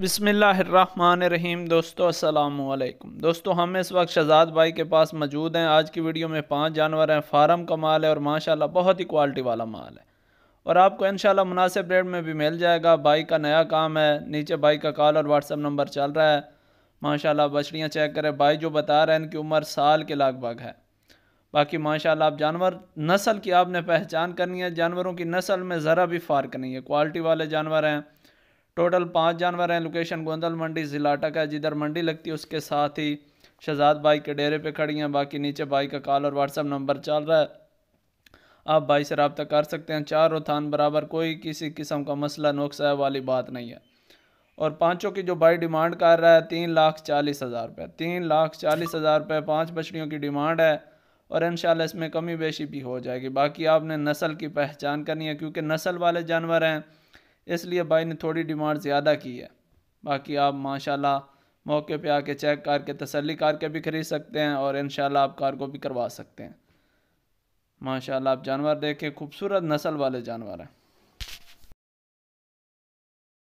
बसमीम दोस्तों असलकुम दोस्तों हम इस वक्त शहजाद भाई के पास मौजूद हैं आज की वीडियो में पांच जानवर हैं फार्म का माल है और माशाल्लाह बहुत ही क्वालिटी वाला माल है और आपको इन मुनासिब रेट में भी मिल जाएगा भाई का नया काम है नीचे भाई का कॉल और व्हाट्सअप नंबर चल रहा है माशाल्लाह बछड़ियाँ चेक करें भाई जो बता रहे हैं इनकी उम्र साल के लगभग है बाकी माशाल्लाह आप जानवर नस्ल की आपने पहचान करनी है जानवरों की नस्ल में ज़रा भी फ़र्क नहीं है क्वालिटी वाले जानवर हैं टोटल पाँच जानवर हैं लोकेशन गोंदल मंडी ज़िला अटक है जिधर मंडी लगती है उसके साथ ही शहजाद भाई के डेरे पे खड़ी हैं बाकी नीचे भाई का कॉल और व्हाट्सअप नंबर चल रहा है आप भाई से रबता कर सकते हैं चार थान बराबर कोई किसी किस्म का मसला नुकसा वाली बात नहीं है और पाँचों की जो भाई डिमांड कर रहा है तीन लाख चालीस हज़ार रुपये तीन लाख चालीस हज़ार रुपये पाँच बछड़ियों की डिमांड है और इन इसमें कमी बेशी भी हो जाएगी बाकी आपने नस्ल की पहचान करनी है क्योंकि नस्ल वाले जानवर हैं इसलिए भाई ने थोड़ी डिमांड ज़्यादा की है बाकी आप माशाल्लाह मौके पे आके चेक करके तसली करके के भी ख़रीद सकते हैं और इन आप कार को भी करवा सकते हैं माशाल्लाह आप जानवर देखें खूबसूरत नस्ल वाले जानवर हैं